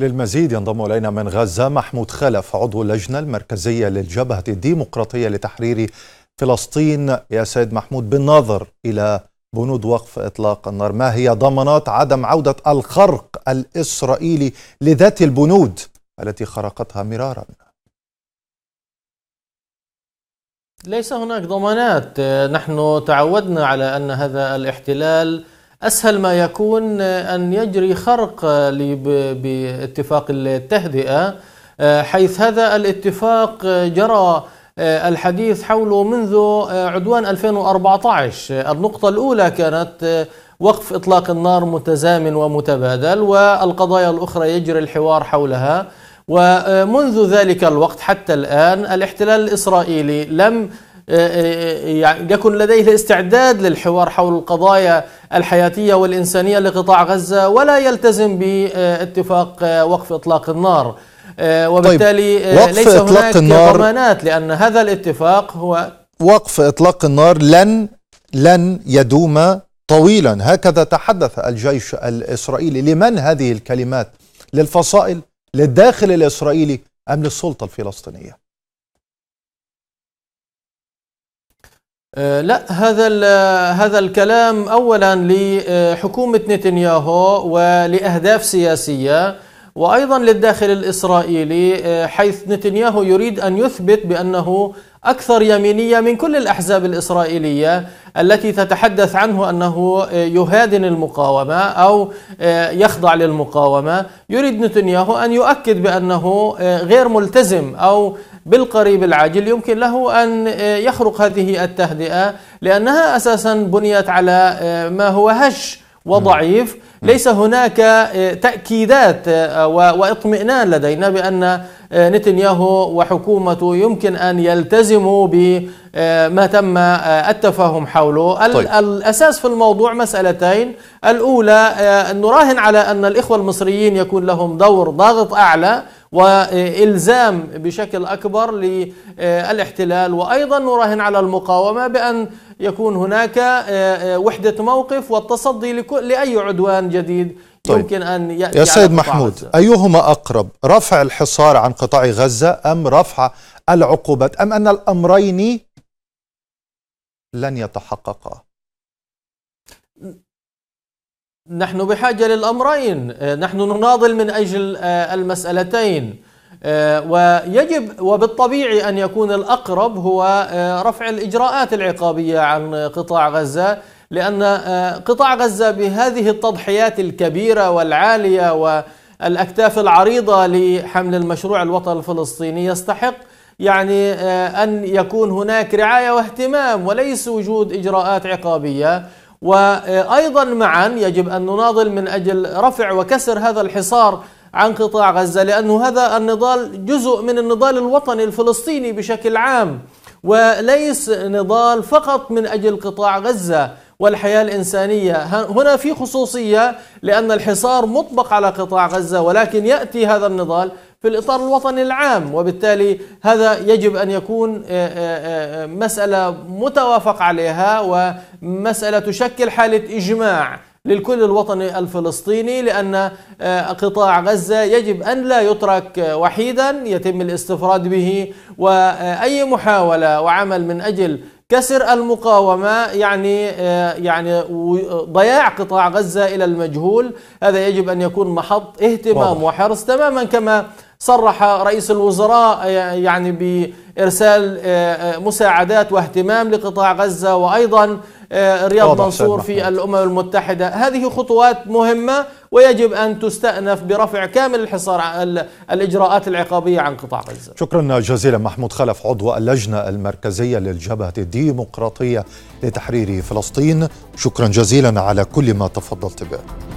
للمزيد ينضم الينا من غزه محمود خلف عضو اللجنه المركزيه للجبهه الديمقراطيه لتحرير فلسطين يا سيد محمود بالنظر الى بنود وقف اطلاق النار ما هي ضمانات عدم عوده الخرق الاسرائيلي لذات البنود التي خرقتها مرارا ليس هناك ضمانات نحن تعودنا على ان هذا الاحتلال أسهل ما يكون أن يجري خرق باتفاق التهدئة آه، حيث هذا الاتفاق جرى آه، الحديث حوله منذ آه، عدوان 2014 النقطة الأولى كانت وقف إطلاق النار متزامن ومتبادل والقضايا الأخرى يجري الحوار حولها ومنذ ذلك الوقت حتى الآن الاحتلال الإسرائيلي لم آه، آه، آه، يعني يكن لديه استعداد للحوار حول القضايا الحياتية والإنسانية لقطاع غزة ولا يلتزم باتفاق وقف إطلاق النار وبالتالي طيب. ليس هناك النار ضمانات لأن هذا الاتفاق هو وقف إطلاق النار لن لن يدوم طويلا هكذا تحدث الجيش الإسرائيلي لمن هذه الكلمات للفصائل للداخل الإسرائيلي أم للسلطة الفلسطينية آه، لا هذا هذا الكلام اولا لحكومه نتنياهو ولاهداف سياسيه وايضا للداخل الاسرائيلي آه، حيث نتنياهو يريد ان يثبت بانه اكثر يمينيه من كل الاحزاب الاسرائيليه التي تتحدث عنه انه آه، يهادن المقاومه او يخضع للمقاومه، يريد نتنياهو ان يؤكد بانه غير ملتزم او بالقريب العاجل يمكن له أن آه، يخرق هذه التهدئة لأنها أساسا بنيت على آه، ما هو هش وضعيف ليس هناك آه، تأكيدات واطمئنان لدينا بأن نتنياهو وحكومته يمكن أن يلتزموا بما تم التفاهم حوله طيب. الأساس في الموضوع مسألتين الأولى نراهن على أن الإخوة المصريين يكون لهم دور ضاغط أعلى والزام بشكل اكبر للاحتلال وايضا نراهن على المقاومه بان يكون هناك وحده موقف والتصدي لاي عدوان جديد طيب. يمكن ان ياتي يا سيد محمود غزة. ايهما اقرب رفع الحصار عن قطاع غزه ام رفع العقوبات ام ان الامرين لن يتحققا نحن بحاجة للأمرين آه، نحن نناضل من أجل آه، المسألتين آه، ويجب وبالطبيعي أن يكون الأقرب هو رفع الإجراءات العقابية عن قطاع غزة لأن قطاع غزة بهذه التضحيات الكبيرة والعالية والأكتاف العريضة لحمل المشروع الوطني الفلسطيني يستحق يعني أن يكون هناك رعاية واهتمام وليس وجود إجراءات عقابية وايضا معا يجب ان نناضل من اجل رفع وكسر هذا الحصار عن قطاع غزه لانه هذا النضال جزء من النضال الوطني الفلسطيني بشكل عام وليس نضال فقط من اجل قطاع غزه والحياه الانسانيه، هنا في خصوصيه لان الحصار مطبق على قطاع غزه ولكن ياتي هذا النضال في الإطار الوطني العام وبالتالي هذا يجب أن يكون آه، آه، آه، مسألة متوافق عليها ومسألة تشكل حالة إجماع للكل الوطني الفلسطيني لأن قطاع غزة يجب أن لا يترك وحيدا يتم الاستفراد به وأي محاولة وعمل من أجل كسر المقاومة يعني يعني ضياع قطاع غزة إلى المجهول هذا يجب أن يكون محط اهتمام وحرص تماما كما صرح رئيس الوزراء آه، يعني بإرسال آه، آه، مساعدات واهتمام لقطاع غزة وأيضا رياض منصور في الأمم المتحدة هذه خطوات مهمة ويجب أن تستأنف برفع كامل الحصار الإجراءات العقابية عن قطاع غزة شكرا جزيلا محمود خلف عضو اللجنة المركزية للجبهة الديمقراطية لتحرير فلسطين شكرا جزيلا على كل ما تفضلت به